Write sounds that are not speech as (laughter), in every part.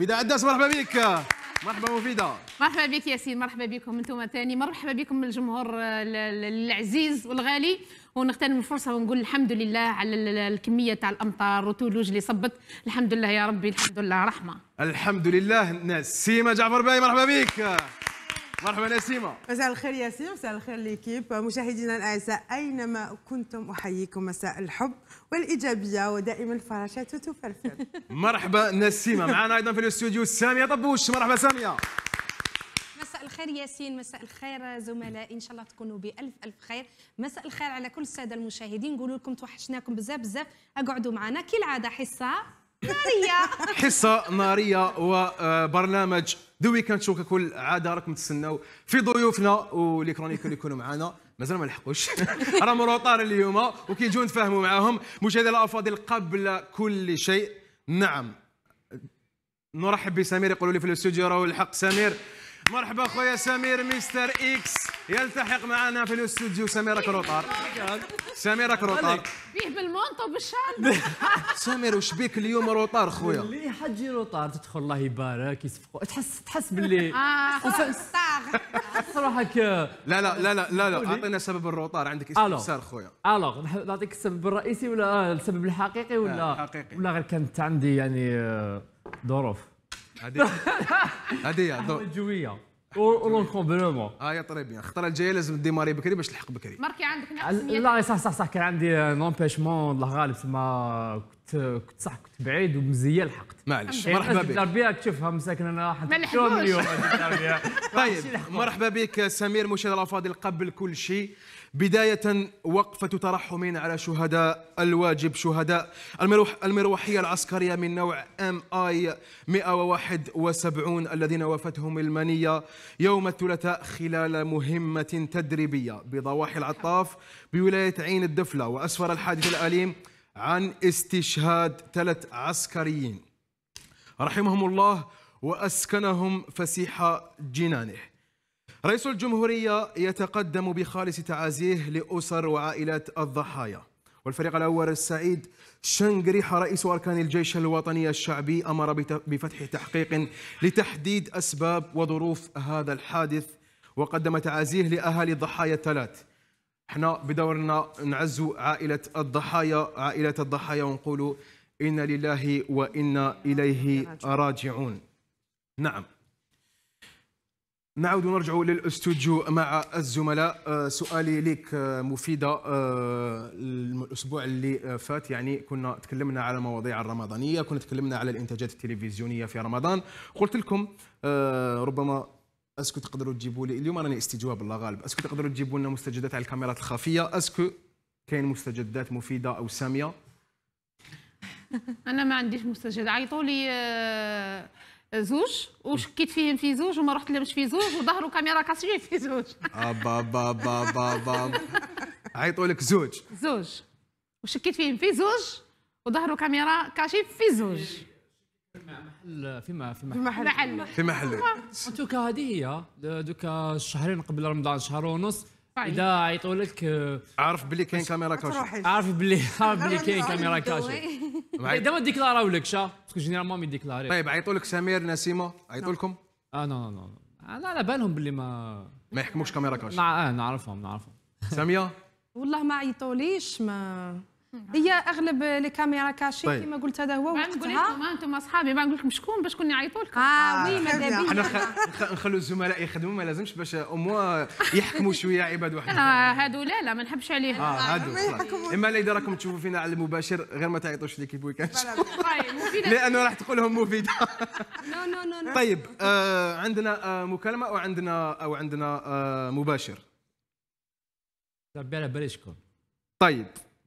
وفيدا عداس مرحبا بك مرحبا مفيدة مرحبا بك ياسين مرحبا بكم انتم ثاني مرحبا بكم الجمهور العزيز والغالي ونغتنم الفرصه ونقول الحمد لله على الكميه تاع الامطار وتولوج اللي صبت الحمد لله يا ربي الحمد لله رحمه الحمد لله نسيمه جعفر باي مرحبا بك مرحبا ياسيمة مساء الخير ياسين مساء الخير ليكيب مشاهدينا الاعزاء اينما كنتم احييكم مساء الحب والايجابيه ودائما الفراشات تفرفر (laughs) مرحبا نسيمه معنا ايضا في الاستوديو ساميه طبوش مرحبا ساميه مساء الخير ياسين مساء الخير زملائي ان شاء الله تكونوا بالف الف خير مساء الخير على كل الساده المشاهدين نقول لكم توحشناكم بزاف بزاف اقعدوا معنا كالعاده حصه ناريه (laughs) حصه ناريه وبرنامج دو ويكاند شو ككل عاده راكم تستناو في ضيوفنا ولي كرونيك اللي يكونوا معنا مازال ما لحقوش (laughs) راه مروطار اليوم وكيجيو نتفاهموا معاهم مشاهدينا الافاضل قبل كل شيء نعم نرحب بسمير يقولوا لي في الاستوديو راهو الحق سمير مرحبا خويا سمير مستر اكس يلتحق معنا في الاستوديو سميرة كروطار سميرة كروطار بيه بالمونطو بالشعر (laughs) سمير وش بيك اليوم روطار خويا اللي حجي روطار تدخل الله يبارك يسفقوا تحس تحس باللي (laughs) آه، (laughs) تحس روحك لا لا لا لا لا اعطينا سبب الروطار عندك استفسار خويا الوغ نعطيك السبب الرئيسي ولا السبب الحقيقي ولا آه، ولا غير كانت عندي يعني آه، ظروف هذه هذه الجويه ولونكومبلومون اه يا طريبي بيان الخطره الجايه لازم ديماري بكري باش تلحق بكري ماركي عندك لا صح صح صح كان عندي نونبيشمون الله غالب تما كنت كنت صح كنت بعيد ومزيه لحقت معلش مرحبا بك الدربية تشوفها مساكن انا واحد اليوم طيب مرحبا بك سمير مشاهد الافاضل قبل كل شيء بداية وقفة ترحم على شهداء الواجب شهداء المروح المروحية العسكرية من نوع ام اي 171 الذين وافتهم المنية يوم الثلاثاء خلال مهمة تدريبية بضواحي العطاف بولاية عين الدفلة وأسفر الحادث الأليم عن استشهاد ثلاث عسكريين رحمهم الله وأسكنهم فسيح جنانه رئيس الجمهورية يتقدم بخالص تعازيه لأسر وعائلات الضحايا والفريق الأول السعيد شنقريحة رئيس أركان الجيش الوطني الشعبي أمر بفتح تحقيق لتحديد أسباب وظروف هذا الحادث وقدم تعازيه لأهالي الضحايا الثلاث احنا بدورنا نعزو عائلة الضحايا عائلة الضحايا ونقول إنا لله وإنا إليه راجعون نعم نعود ونرجع للاستوديو مع الزملاء آه، سؤالي لك آه، مفيدة آه، الأسبوع اللي فات يعني كنا تكلمنا على المواضيع الرمضانية كنا تكلمنا على الإنتاجات التلفزيونية في رمضان قلت لكم ربما اسكو تقدروا تجيبوا لي اليوم راني استجواب الله غالب اسكو تقدروا تجيبوا لنا مستجدات على الكاميرات الخفيه اسكو كاين مستجدات مفيده او ساميه (laughs) انا ما عنديش مستجد عيطوا لي آه، زوج وشكيت فيهم في زوج وما رحت لهمش في زوج وظهروا كاميرا كاسيين في زوج (laughs) ابا آه، با با با با عيطوا لك زوج زوج وشكيت فيهم في زوج وظهروا كاميرا كاشي في زوج في محل في محل في محل في محل دوكا هذه هي دوكا شهرين قبل رمضان شهر ونص طيب. اذا عيطوا لك آه، عارف بلي كاين كاميرا كاشي عارف بلي عارف بلي كاين كاميرا كاشي إيه، دابا ديكلاراو لك شا باسكو جينيرالمون مي ديكلاري طيب عيطوا لك سمير نسيمه عيطوا نعم. لكم اه نو نو نو انا آه، على بالهم باللي ما ما يحكموش كاميرا كاش اه نعرفهم نعرفهم ساميه والله ما عيطوليش ما هي اغلب لي كاميرا كاشي طيب. كما قلت هذا هو وقتها نقول لكم انتم اصحابي ما نقول لكم شكون باش كون يعيطوا لكم اه, آه، وي ماذا بيا احنا نخلوا الزملاء يخدموا ما لازمش باش اوموا يحكموا شويه عباد واحد انا هادو لا لا ما نحبش عليهم اه هادو اما الا راكم تشوفوا فينا على المباشر غير ما تعيطوش ليكيب ويكاند لانه راح تقول لهم مفيده نو نو نو طيب آه عندنا آه مكالمه او عندنا او عندنا آه مباشر على بالي شكون طيب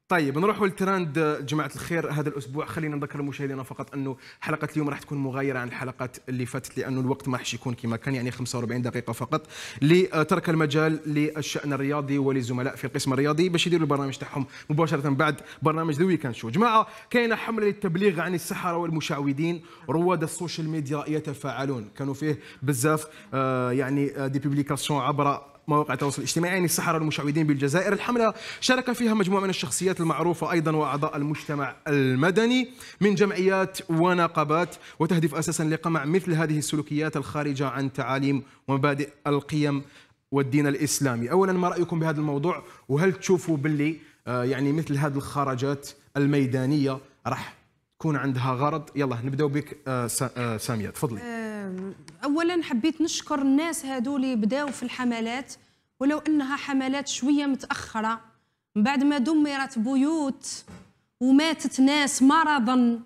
طيب نروح للترند جماعه الخير هذا الاسبوع خلينا نذكر المشاهدين فقط انه حلقه اليوم راح تكون مغايره عن الحلقات اللي فاتت لانه الوقت ما راح يكون كما كان يعني 45 دقيقه فقط لترك المجال للشان الرياضي ولزملاء في القسم الرياضي باش يديروا البرنامج تاعهم مباشره بعد برنامج ذا ويكند شو جماعه كاينه حمله للتبليغ عن السحره والمشعوذين رواد السوشيال ميديا يتفاعلون كانوا فيه بزاف آه، يعني آه، دي بوبليكاسيون عبر مواقع التواصل الاجتماعي يعني السحرة المشعوذين بالجزائر الحملة شارك فيها مجموعة من الشخصيات المعروفة أيضا وأعضاء المجتمع المدني من جمعيات ونقابات وتهدف أساسا لقمع مثل هذه السلوكيات الخارجة عن تعاليم ومبادئ القيم والدين الإسلامي أولا ما رأيكم بهذا الموضوع وهل تشوفوا باللي آه، يعني مثل هذه الخرجات الميدانية راح تكون عندها غرض يلا نبداو بك آه، آه، ساميه تفضلي آه، اولا حبيت نشكر الناس هادو اللي بداو في الحملات ولو انها حملات شويه متاخره من بعد ما دمرت بيوت وماتت ناس مرضا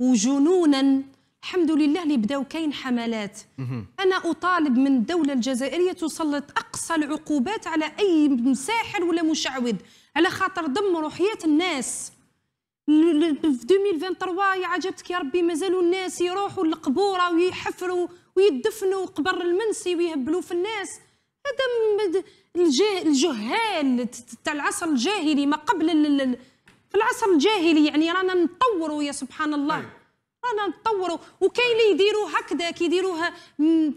وجنونا الحمد لله اللي بداو كاين حملات انا اطالب من الدوله الجزائريه تسلط اقصى العقوبات على اي مساحر ولا مشعوذ على خاطر دمروا حياه الناس في 2023 يا عجبتك يا ربي مازالوا الناس يروحوا للقبوره ويحفروا ويدفنوا قبر المنسي ويهبلوا في الناس هذا الجهال تاع العصر الجاهلي ما قبل في العصر الجاهلي يعني رانا نطوروا يا سبحان الله رانا نطوروا وكاين اللي يديروا هكذا كيديروها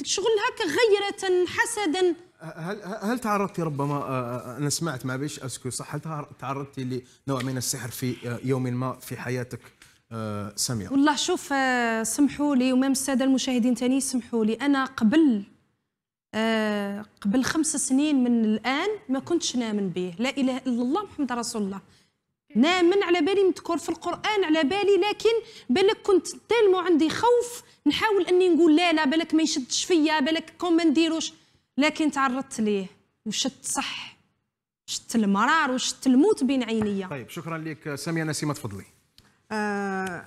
شغل هكا غيره حسدا هل هل تعرضتي ربما آه، آه، انا سمعت ما بيش اسكو صح هل تعرضتي لنوع من السحر في آه، يوم ما في حياتك سميه؟ والله شوف سمحوا لي ومام الساده المشاهدين تاني سمحوا لي انا قبل قبل خمس سنين من الان ما كنتش نامن به لا اله الا الله محمد رسول الله نامن على بالي مذكور في القران على بالي لكن بالك كنت تلمو عندي خوف نحاول اني نقول لا لا بالك ما يشدش فيا بالك كون ما نديروش لكن تعرضت ليه وشت صح شت المرار وشت الموت بين عينيا طيب شكرا لك ساميه نسيمه تفضلي آه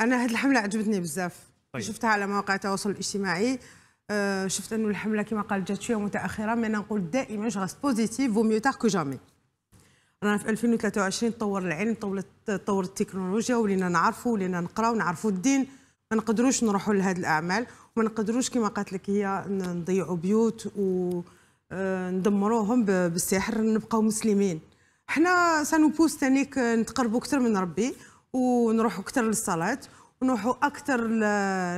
انا هذه الحمله عجبتني بزاف طيب. شفتها على مواقع التواصل الاجتماعي آه شفت انه الحمله كما قال جات شويه متاخره مي انا نقول دائما جو غاست بوزيتيف وميو تار كو جامي رانا في 2023 تطور العلم تطور التكنولوجيا ولينا نعرفوا ولينا نقراو ونعرفوا الدين ما نقدروش نروحوا لهاد الاعمال وما نقدروش كما قالت لك هي نضيعوا بيوت وندمروهم آه، بالسحر نبقاو مسلمين حنا سانوبوس تانيك نتقربوا اكثر من ربي ونروحوا اكثر للصلاه ونروحوا اكثر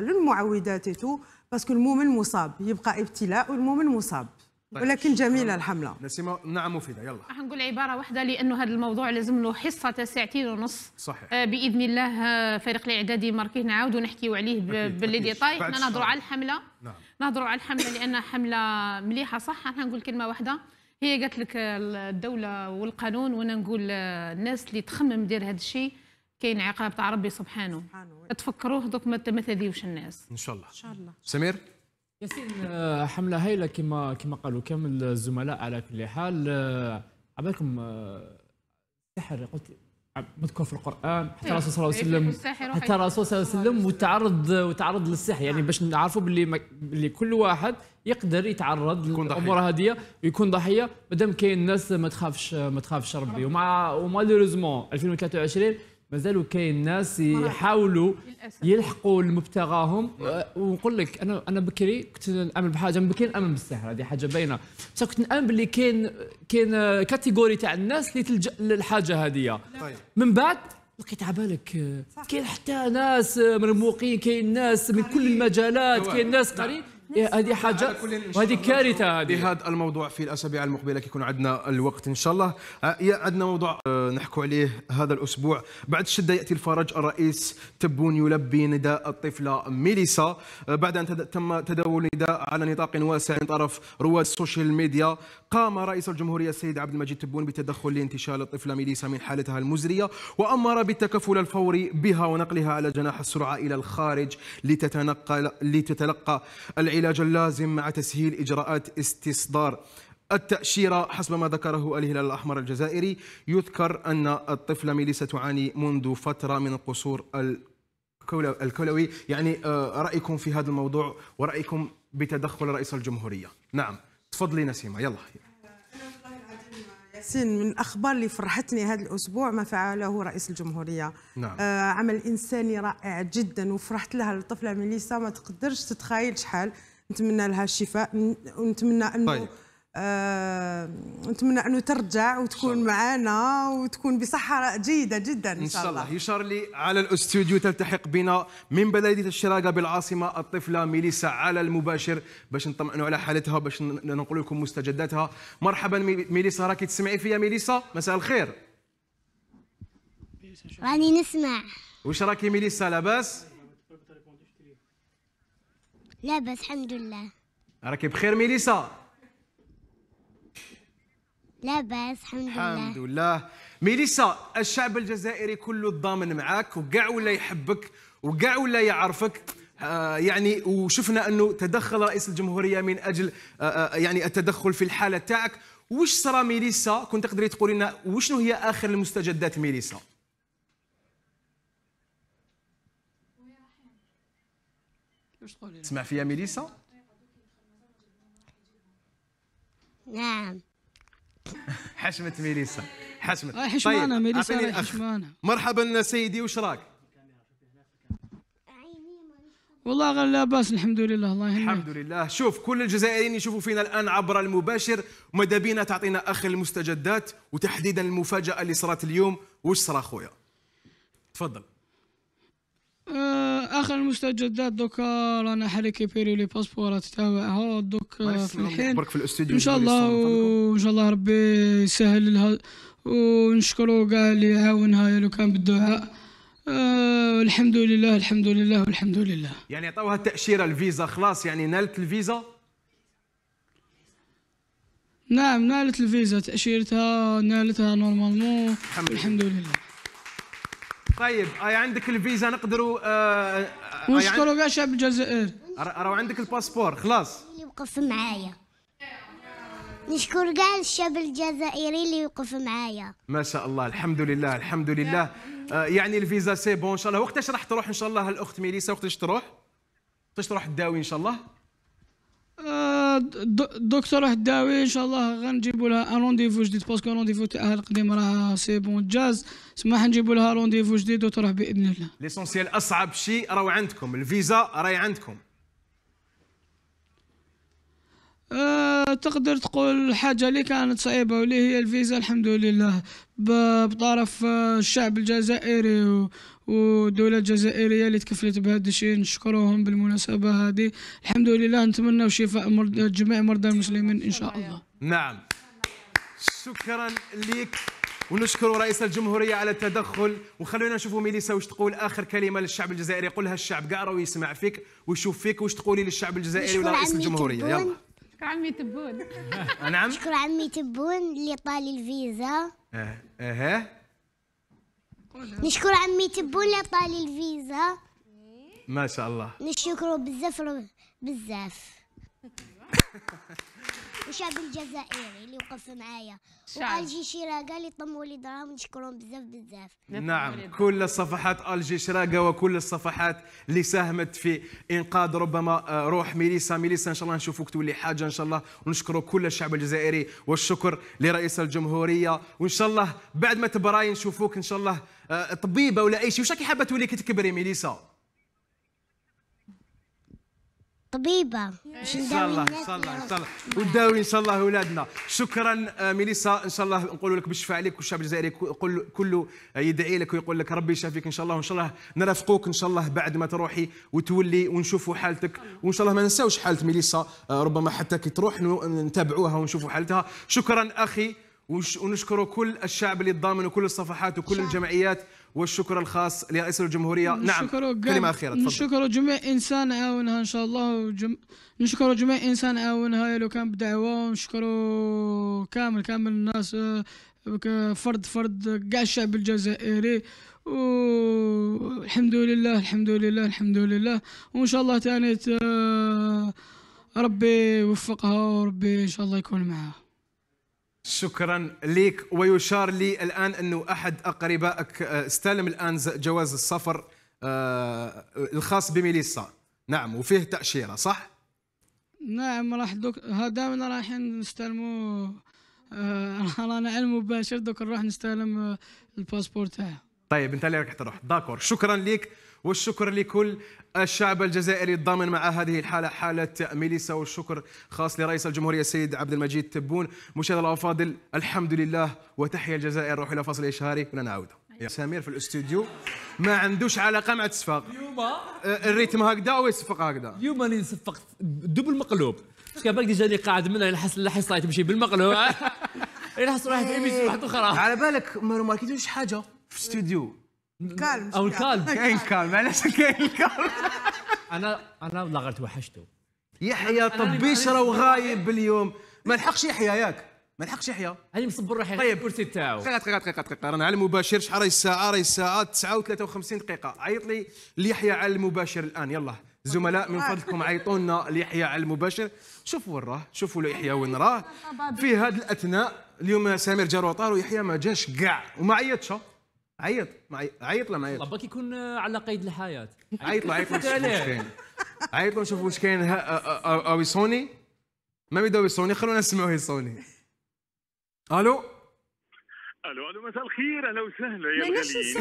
للمعوذات تو باسكو المؤمن مصاب يبقى ابتلاء والمؤمن مصاب طيب. ولكن جميله الحمله نسيمه نعم مفيده يلا راح نقول عباره واحده لانه هذا الموضوع لازم له حصه تاع ساعتين ونص صحيح آه باذن الله آه، فريق الاعدادي ماركيه نعاودوا نحكيوا عليه باللي حنا نهضروا على الحمله نعم نهضروا على الحمله لان حمله مليحه صح راح نقول كلمه واحده هي قالت لك الدوله والقانون وانا نقول آه، الناس اللي تخمم دير هذا الشيء كاين عقاب تاع ربي سبحانه, سبحانه تفكروه دوك ما تذيوش الناس ان شاء الله ان شاء الله سمير ياسين آه، حمله هايله كما كما قالوا كامل الزملاء على كل حال آه، عبالكم آه، السحر قلت مذكور في القران إيه، حتى الرسول صلى الله عليه وسلم حتى الرسول صلى الله عليه وسلم وتعرض وتعرض للسحر يعني نعم. باش نعرفوا باللي باللي كل واحد يقدر يتعرض للامور هذه ويكون ضحيه مادام كاين ناس ما تخافش ما تخافش ربي ومع ومالوريزمون 2023 مازالوا كاين ناس يحاولوا يلحقوا لمبتغاهم ونقول لك انا انا بكري كنت نامن بحاجه من بكري نامن بالسحر هذه حاجه باينه بصح كنت نامن باللي كاين كاين كاتيجوري تاع الناس اللي تلجا للحاجه هذه طيب. من بعد لقيت على بالك كاين حتى ناس مرموقين كاين ناس من كل المجالات كاين ناس نعم. قريب إيه، هذه حاجه وهذه كارثه هذه بهذا الموضوع في الاسابيع المقبله كيكون عندنا الوقت ان شاء الله آه، عندنا موضوع آه، نحكوا عليه هذا الاسبوع بعد الشده ياتي الفرج الرئيس تبون يلبي نداء الطفله ميليسا آه، بعد ان تم تداول نداء على نطاق واسع من طرف رواد السوشيال ميديا قام رئيس الجمهوريه السيد عبد المجيد تبون بالتدخل لانتشال الطفله ميليسا من حالتها المزريه وامر بالتكفل الفوري بها ونقلها على جناح السرعه الى الخارج لتتنقل لتتلقى العلاج العلاج اللازم مع تسهيل إجراءات استصدار التأشيرة حسب ما ذكره الهلال الأحمر الجزائري يذكر أن الطفلة ميليسا تعاني منذ فترة من قصور الكلوي يعني آه، رأيكم في هذا الموضوع ورأيكم بتدخل رئيس الجمهورية نعم تفضلي نسيمة يلا ياسين من الاخبار اللي فرحتني هذا الاسبوع ما فعله رئيس الجمهوريه نعم. آه، عمل انساني رائع جدا وفرحت لها الطفله ميليسا ما تقدرش تتخيل شحال نتمنى لها الشفاء ونتمنى انه طيب. آه، نتمنى انه ترجع وتكون معنا وتكون بصحه جيده جدا ان شاء الله, الله. يشار لي على الاستوديو تلتحق بنا من بلديه الشراقه بالعاصمه الطفله ميليسا على المباشر باش نطمئنوا على حالتها باش ننقل لكم مستجداتها مرحبا ميليسا راكي تسمعي فيا ميليسا مساء الخير راني نسمع واش راكي ميليسا لاباس لاباس الحمد لله راكي بخير ميليسا لا بأس الحمد لله الحمد لله ميليسا الشعب الجزائري كله ضامن معاك وكاع ولا يحبك وكاع ولا يعرفك آه، يعني وشفنا انه تدخل رئيس الجمهوريه من اجل آه، آه، يعني التدخل في الحاله تاعك واش صرا ميليسا كنت تقدري تقولي لنا وشنو هي اخر المستجدات ميليسا تسمع فيا ميليسا نعم (laughs) حشمة ميليسا حشمة آه، حشمانة طيب. ميليسا حشمانة مرحبا سيدي وش راك؟ والله غير لا باس الحمد لله الله يهنيك الحمد لله شوف كل الجزائريين يشوفوا فينا الان عبر المباشر ماذا بينا تعطينا اخر المستجدات وتحديدا المفاجاه اللي صارت اليوم وش صار خويا تفضل أه اخر المستجدات دوكا رانا حريكيبيري لي باسبورات تاعها دوك في الحين برك في الاستوديو ان شاء الله وان شاء الله ربي يسهل لها ونشكرو كاع اللي عاونها لو كان بالدعاء آه الحمد لله الحمد لله والحمد لله يعني عطاوها التاشيره الفيزا خلاص يعني نالت الفيزا نعم نالت الفيزا تاشيرتها نالتها نورمالمون الحمد, الحمد لله طيب اي عندك الفيزا نقدروا آه، آه، نشكروا عند... باشا بالجزائر راهو عندك الباسبور خلاص اللي وقف معايا نشكر كاع الشعب الجزائري اللي وقف معايا ما شاء الله الحمد لله الحمد لله آه، يعني الفيزا سي بون ان شاء الله وقتاش راح تروح ان شاء الله الاخت ميليسا وقتاش تروح وقتاش تروح تداوي ان شاء الله دكتور راح تداوي ان شاء الله غنجيبوا لها ان رونديفو جديد باسكو رونديفو تاعها القديم راه سي بون جاز سماح نجيبوا لها رونديفو جديد وتروح باذن الله ليسونسيال اصعب شيء راهو عندكم الفيزا راهي عندكم أه تقدر تقول حاجة اللي كانت صعيبة واللي هي الفيزا الحمد لله بطرف آه، الشعب الجزائري والدولة الجزائرية اللي تكفلت بهذا الشيء نشكرهم بالمناسبة هذه الحمد لله نتمنى شفاء جميع مرضى المسلمين إن شاء الله نعم شكرا لك ونشكر رئيس الجمهورية على التدخل وخلونا نشوفوا ميليسا واش تقول آخر كلمة للشعب الجزائري يقولها الشعب كاع راه يسمع فيك ويشوف فيك واش تقولي للشعب الجزائري ورئيس الجمهورية يلا شكرا عمي تبون (laughs) نعم شكرا عمي تبون اللي طالي الفيزا اها أه. نشكر عمي اللي طالي الفيزا ما شاء الله نشكره بزاف بزاف (laughs) وشاب الجزائري اللي وقف معايا وقال جي شراقه اللي طموا لي دراهم نشكرهم بزاف بزاف نعم كل الصفحات الجي شراقه وكل الصفحات اللي ساهمت في انقاذ ربما آه، روح ميليسا ميليسا ان شاء الله نشوفوك تولي حاجه ان شاء الله ونشكروا كل الشعب الجزائري والشكر لرئيس الجمهوريه وان شاء الله بعد ما تبراي نشوفوك ان شاء الله آه، طبيبه ولا اي شيء واش راكي حابه تولي كي تكبري ميليسا طبيبه ان شاء الله ان شاء الله ان شاء الله وداوي ان شاء الله اولادنا شكرا آه، ميليسا ان شاء الله نقول لك بالشفاء عليك والشعب الجزائري كله يدعي لك ويقول لك ربي يشافيك ان شاء الله وان شاء الله نرافقوك ان شاء الله بعد ما تروحي وتولي ونشوفوا حالتك وان شاء الله ما ننساوش حاله ميليسا آه، ربما حتى كي تروح نتابعوها ونشوفوا حالتها شكرا اخي ونشكر كل الشعب اللي تضامن وكل الصفحات وكل الجمعيات والشكر الخاص لرئيس الجمهوريه نعم كلمه اخيره تفضل نشكر جميع انسان عاونها ان شاء الله وجم... نشكر جميع انسان عاونها لو كان بدعوه ونشكروا كامل كامل الناس آه، فرد فرد كاع الشعب الجزائري والحمد لله الحمد لله الحمد لله وان شاء الله تاني آه، ربي يوفقها وربي ان شاء الله يكون معها شكرا لك ويشار لي الان انه احد اقربائك آه، استلم الان جواز السفر آه، الخاص بميليسا نعم وفيه تاشيره صح نعم راح دوك من رايحين نستلموا آه، رانا (laughs) علم مباشر دوك نروح نستلم الباسبور تاعها طيب انت اللي راك تروح داكور شكرا لك والشكر لكل الشعب الجزائري الضامن مع هذه الحالة حالة ميليسا والشكر خاص لرئيس الجمهورية السيد عبد المجيد تبون مشاهد الأفاضل الحمد لله وتحيا الجزائر نروح إلى فصل إشهاري ونعود سمير في الاستوديو ما عندوش علاقه مع تصفاق يوما أه، الريتم هكذا او هكذا يوما اللي صفقت دبل مقلوب كان بالك ديجا اللي قاعد منها نحس نحس راهي تمشي بالمقلوب نحس (laughs) راهي تمشي واحد اخرى على بالك ما ركيتوش حاجه في الاستوديو كالم او الكلب (laughs) كاين كالم علاش كاين كالم انا انا والله غير توحشته يحيى طبيش راهو غايب باليوم ما لحقش يحيى ياك ما لحقش يحيى انا مصبر روحي طيب الكرسي تاعو دقيقه دقيقه دقيقه دقيقه رانا على المباشر شحال راهي الساعه راهي الساعه 9 و53 دقيقه عيط لي ليحيى على المباشر الان يلا زملاء من طيب. فضلكم عيطوا لنا ليحيى على المباشر شوفوا وين راه شوفوا يحيى وين راه (laughs) في هذا الاثناء اليوم سامر جا روطار ويحيى ما جاش كاع وما عيطش عيط عيط لما عيط ربك يكون آه، على قيد الحياه عيط له عيط له عيط له نشوف واش كاين اوي آه، آه، سوني ما بيدوي سوني خلونا نسمعوا هي سوني الو الو الو مساء الخير اهلا وسهلا يا الغاليين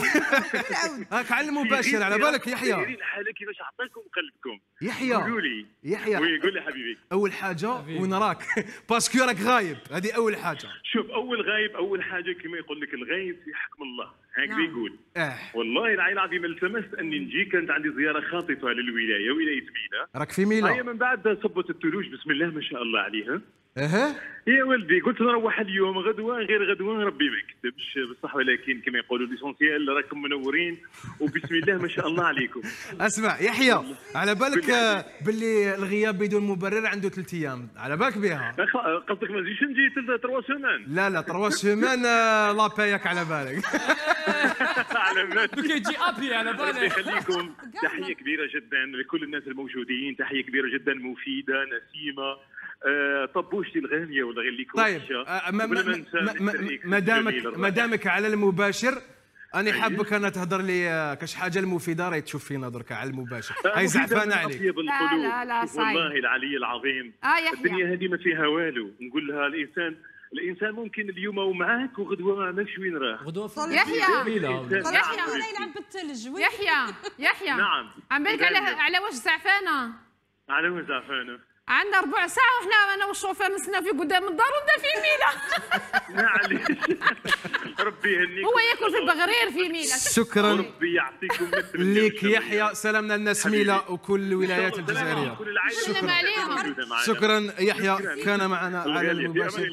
(laughs) هاك على المباشر على بالك يحيى دايرين حالة كيفاش عطاكم قلبكم يحيى قولي يحيى وي قول لي حبيبي اول حاجه وين راك باسكو راك غايب هذه اول حاجه شوف اول غايب اول حاجه كما يقول لك الغايب في حكم الله هكذا نعم. يقول اه والله العلي العظيم التمست اني نجي كانت عندي زياره خاطفه للولايه ولايه مينا راك في مينا هي من بعد صبت الثلوج بسم الله ما شاء الله عليها اها يا ولدي قلت نروح اليوم غدوه غير غدوه ربي ما يكتبش بصح ولكن كما يقولوا ليسونسيال راكم منورين وبسم الله ما شاء الله عليكم اسمع يحيى على بالك باللي الغياب بدون مبرر عنده ثلاث ايام على بالك بها قصدك ما نجيش نجي تروا سيمان لا لا تروا سيمان لا باياك على بالك (laughs) على بالك تجي ابي على بالك يخليكم تحيه كبيره جدا لكل الناس الموجودين تحيه كبيره جدا مفيده نسيمه آه، طبوشتي الغاليه ولا غير اللي طيب آه، ما, ما, ما, دامك ما دامك على المباشر انا طيب. حابك انا تهضر لي آه، كاش حاجه المفيده راهي تشوف فينا درك على المباشر هاي زعفانه عليك لا لا لا صحيح. والله العلي العظيم آه الدنيا هذه ما فيها والو نقول لها الانسان الانسان ممكن اليوم ومعك وغدوه ما عرفش وين راه غدوه في يحيى يحيى يلعب بالثلج يحيى يحيى نعم عم بالك على على واش زعفانه على واش زعفانه عندنا ربع ساعة وحنا انا والشوفير مسنا في قدام الدار ونبدا في ميلا (laughs) معليش ربي يهنيك هو ياكل في البغرير في ميلا شكرا ربي يعطيكم ليك يحيى سلامنا الناس ميلا وكل الولايات الجزائريه سلم عليهم شكرا يحيى كان معنا على المباشر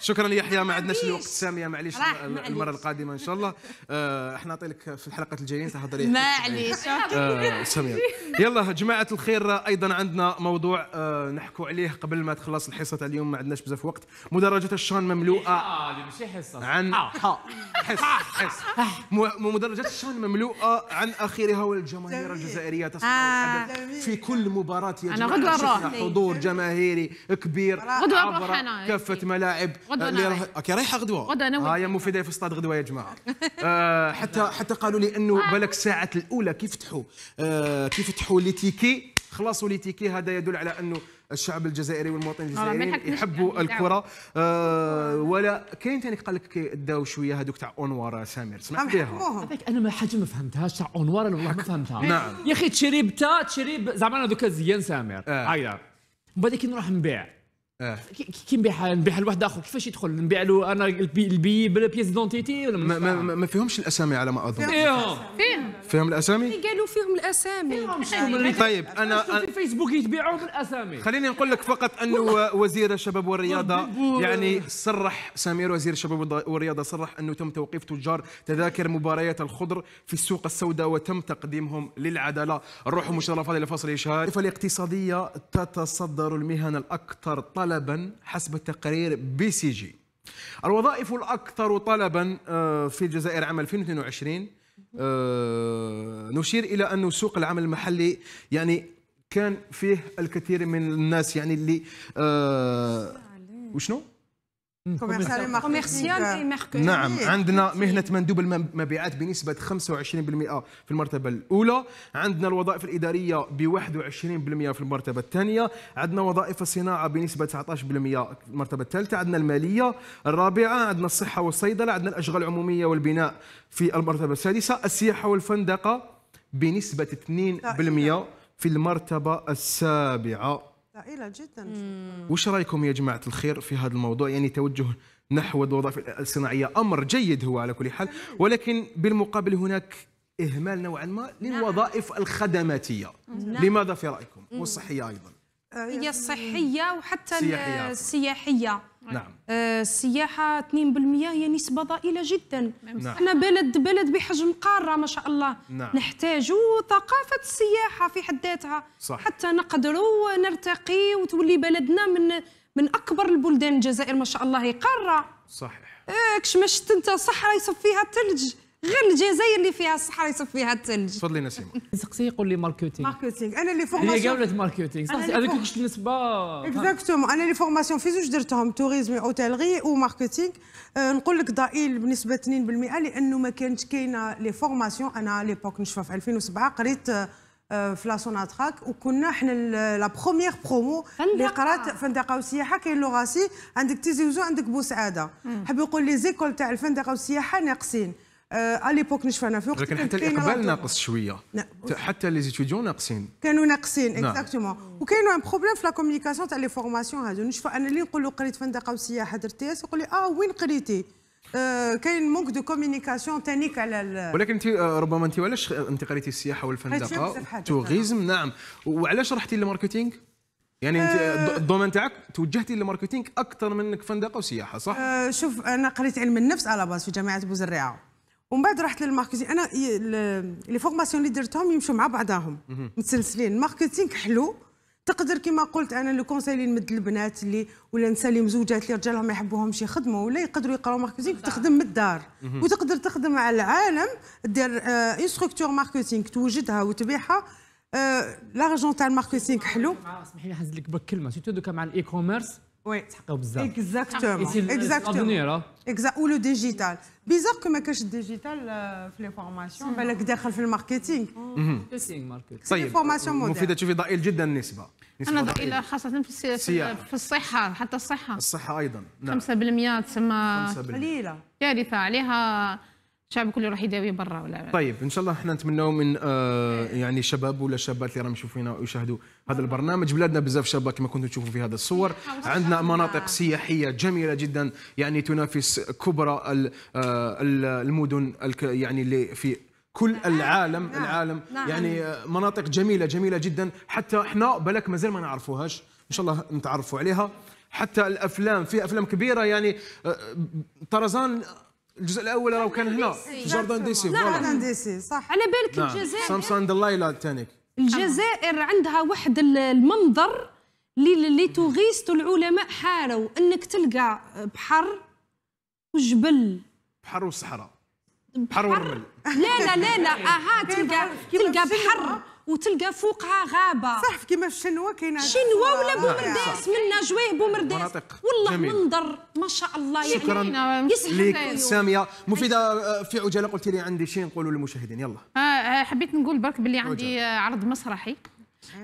شكرا يحيى ما عندناش الوقت ساميه معليش المره القادمه ان شاء الله آه، احنا نعطيك في الحلقات الجايين تهضري معليش آه، ساميه يلا جماعه الخير ايضا عندنا موضوع آه، نحكوا عليه قبل ما تخلص الحصه تاع اليوم ما عندناش بزاف وقت مدرجه الشان مملوءه اه ماشي حصه عن آه. حص حص مدرجه الشان مملوءه عن اخرها والجماهير الجزائريه تصنع آه. في كل مباراه يا جماعه حضور جماهيري كبير غدوه عبر كافه ملاعب اوكي رايحه غدوه غدوه هاي مفيده في استاد غدوه يا جماعه (laughs) حتى حتى قالوا لي انه بالك الساعه الاولى كيف فتحوا كيف فتحوا لي تيكي خلاصوا لي تيكي هذا يدل على انه الشعب الجزائري والمواطن آه، الجزائري يحبوا يعني الكره آه ولا كاين ثاني قال لك داو شويه هذوك تاع اونوار سامر سمعت بها انا ما حاجه ما فهمتهاش تاع اونوار ولا ما فهمتها نعم يا اخي تشريب تا تشريب زعما هذوك زيان سامر آه. ايضا بعد كي نروح نبيع آه. كي نبيعها نبيعها لواحد اخر كيفاش يدخل نبيع له انا البي, البي بلا بيس دونتيتي ولا ما, ما, ما, فيهمش الاسامي على ما اظن فيهم فيهم فيهم الاسامي إيه، قالوا فيهم الاسامي فيهم أيوة. طيب انا في فيسبوك يتبيعوا بالاسامي خليني نقول لك فقط انه وزير الشباب والرياضه يعني صرح سمير وزير الشباب والرياضه صرح انه تم توقيف تجار تذاكر مباريات الخضر في السوق السوداء وتم تقديمهم للعداله نروحوا مشرفه الى فصل الاشهار الاقتصاديه تتصدر المهن الاكثر طلب طلبا حسب التقرير بي سي جي الوظائف الأكثر طلبا آه، في الجزائر عام 2022 آه، نشير إلى أن سوق العمل المحلي يعني كان فيه الكثير من الناس يعني اللي آه، وشنو؟ كوميرسيال آه. نعم عندنا مهنه مندوب المبيعات بنسبه 25% في المرتبه الاولى عندنا الوظائف الاداريه ب 21% في المرتبه الثانيه عندنا وظائف الصناعه بنسبه 19% في المرتبه الثالثه عندنا الماليه الرابعه عندنا الصحه والصيدله عندنا الاشغال العموميه والبناء في المرتبه السادسه السياحه والفندقه بنسبه 2% في المرتبه السابعه ثقيله جدا وش رايكم يا جماعه الخير في هذا الموضوع يعني توجه نحو الوظائف الصناعيه امر جيد هو على كل حال ولكن بالمقابل هناك اهمال نوعا ما نعم. للوظائف الخدماتيه نعم. لماذا في رايكم والصحيه ايضا آه، هي الصحيه يعني وحتى السياحية. السياحيه نعم, نعم. آه، السياحه 2% هي نسبه ضئيله جدا نعم. نعم. احنا بلد بلد بحجم قاره ما شاء الله نعم. نحتاج ثقافه السياحه في حد ذاتها حتى نقدروا نرتقي وتولي بلدنا من من اكبر البلدان الجزائر ما شاء الله هي قاره صحيح كش ما شفت انت صحراء فيها الثلج غير الجزائر اللي فيها الصحراء يصب فيها الثلج تفضلي نسيم سقسي يقول لي ماركتينغ ماركتينغ انا اللي فورماسيون هي قابلة ماركتينغ صح هذيك كنت النسبه اكزاكتومون انا اللي فورماسيون في زوج درتهم توريزم اوتيلغي وماركتينغ أه نقول لك ضئيل بنسبه 2% لانه ما كانتش كاينه لي فورماسيون انا ليبوك نشوفها في 2007 قريت أه، في لاسونا وكنا حنا لا بروميير برومو اللي قرات فندقه وسياحه كاين لوغاسي عندك تيزي وزو عندك بوسعاده حاب يقول لي زيكول تاع الفندقه والسياحه ناقصين على ليبوك نشفنا في وقت لكن حتى الاقبال ناقص شويه نعم. حتى لي زيتيديون ناقصين كانوا ناقصين اكزاكتومون وكاين ان بروبليم في لا كومونيكاسيون تاع لي فورماسيون هادو نشفى انا اللي نقول له قريت فندقه وسياحه درت تي اس يقول لي اه وين قريتي آه، كاين مونك دو كومونيكاسيون تانيك على ال... ولكن انت آه، ربما انت علاش آه، انت قريتي السياحه والفندقه توريزم نعم وعلاش رحتي للماركتينغ يعني انت أه الدومين تاعك توجهتي للماركتينغ اكثر منك فندقه وسياحه صح؟ أه شوف انا قريت علم النفس على باس في جامعه بوزريعه ومن بعد رحت للماركتينغ انا لي فورماسيون اللي درتهم يمشوا مع بعضهم متسلسلين الماركتينغ حلو تقدر كما قلت انا لو كونساي اللي نمد البنات اللي ولا نساء اللي مزوجات اللي رجالهم ما يحبوهمش يخدموا ولا يقدروا يقراوا ماركتينغ وتخدم من الدار وتقدر تخدم على العالم دير اون ستركتور ماركتينغ توجدها وتبيعها لا آه، ريجون تاع الماركتينغ حلو اسمحي لي نهز لك بك كلمه سيتو دوكا مع الاي كوميرس وي تحققوا بزاف اكزاكتومون اكزاكتومون اكزا ولو ديجيتال بيزار كو ما كاش الديجيتال في لي فورماسيون بالك داخل في الماركتينغ ماركتينغ ماركتينغ طيب مفيده تشوفي ضئيل جدا النسبه انا ضئيله خاصه في في الصحه حتى الصحه الصحه ايضا نعم 5% تسمى قليله كارثه عليها الشعب كله راح يداوي برا ولا طيب ان شاء الله احنا نتمنوا من آه يعني شباب ولا شابات اللي راهم يشوفونا ويشاهدوا هذا البرنامج بلادنا بزاف شابه كما كنتم تشوفوا في هذا الصور إيه، عندنا مناطق سياحيه جميله جدا يعني تنافس كبرى آه، المدن يعني اللي في كل نعم، العالم نعم. العالم نعم. يعني آه، مناطق جميله جميله جدا حتى احنا بالك مازال ما نعرفوهاش ان شاء الله نتعرفوا عليها حتى الافلام في افلام كبيره يعني آه، طرزان الجزء الاول راه كان هنا في جاردان ديسي جاردان ديسي صح على بالك نعم. الجزائر سامسون دلايلا تانيك الجزائر عندها واحد المنظر اللي اللي توغيست العلماء حاروا انك تلقى بحر وجبل بحر وصحراء بحر ورمل لا لا لا لا اها آه، تلقى تلقى بحر وتلقى فوقها غابه صح كيما في الشنوه كاينه شنوه ولا بومرداس منا نجويه بومرداس والله منظر ما شاء الله يعني شكرا ليك ساميه مفيده آه، في عجاله قلت لي عندي شيء نقولوا للمشاهدين يلا آه، آه، حبيت نقول برك باللي عندي عرض مسرحي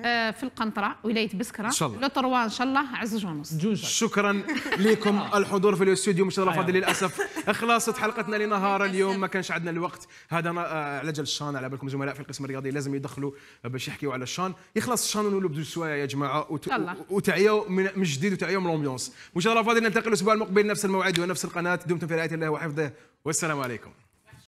آه، في القنطرة ولاية بسكرة إن شاء الله لو تروى إن شاء الله عز جونس شكرا لكم (laughs) الحضور في الاستوديو الله أيوة. للأسف خلاصت حلقتنا لنهار اليوم ما كانش عندنا الوقت هذا آه، على جال الشان على بالكم زملاء في القسم الرياضي لازم يدخلوا باش يحكيوا على الشان يخلص الشان ونولوا بدو شويه يا جماعة وت... وتعيوا من جديد وتعيوا من الأمبيونس فاضل نلتقي الأسبوع المقبل نفس الموعد ونفس القناة دمتم في رعاية الله وحفظه والسلام عليكم